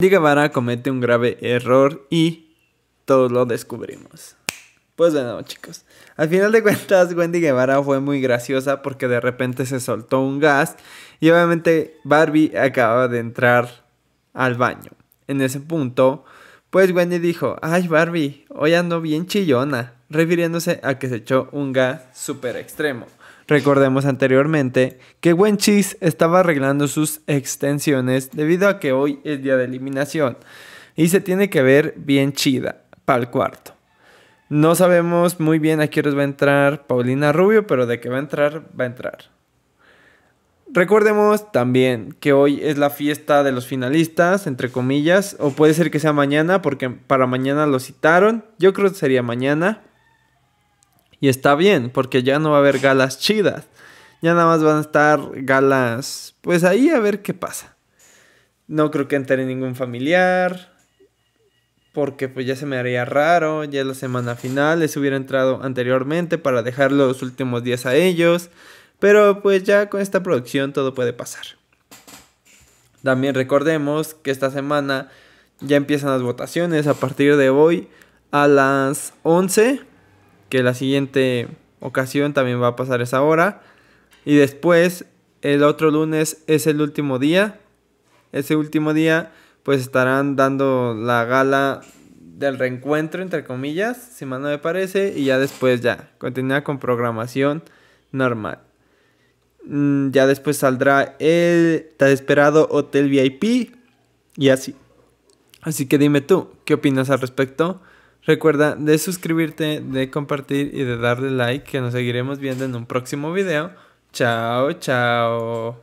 Wendy Guevara comete un grave error y todos lo descubrimos. Pues bueno, chicos. Al final de cuentas, Wendy Guevara fue muy graciosa porque de repente se soltó un gas y obviamente Barbie acababa de entrar al baño. En ese punto, pues Wendy dijo, ay Barbie, hoy ando bien chillona refiriéndose a que se echó un gas super extremo. Recordemos anteriormente que Gwen Cheese estaba arreglando sus extensiones debido a que hoy es día de eliminación y se tiene que ver bien chida para el cuarto. No sabemos muy bien a qué va a entrar Paulina Rubio, pero de que va a entrar, va a entrar. Recordemos también que hoy es la fiesta de los finalistas, entre comillas, o puede ser que sea mañana, porque para mañana lo citaron. Yo creo que sería mañana. Y está bien, porque ya no va a haber galas chidas. Ya nada más van a estar galas, pues ahí a ver qué pasa. No creo que entre ningún familiar, porque pues ya se me haría raro, ya es la semana final les hubiera entrado anteriormente para dejar los últimos días a ellos, pero pues ya con esta producción todo puede pasar. También recordemos que esta semana ya empiezan las votaciones a partir de hoy a las 11 que la siguiente ocasión también va a pasar esa hora. Y después, el otro lunes es el último día. Ese último día, pues estarán dando la gala del reencuentro, entre comillas, si más no me parece. Y ya después, ya, continúa con programación normal. Mm, ya después saldrá el tan esperado Hotel VIP y así. Así que dime tú, ¿qué opinas al respecto? Recuerda de suscribirte, de compartir y de darle like que nos seguiremos viendo en un próximo video. Chao, chao.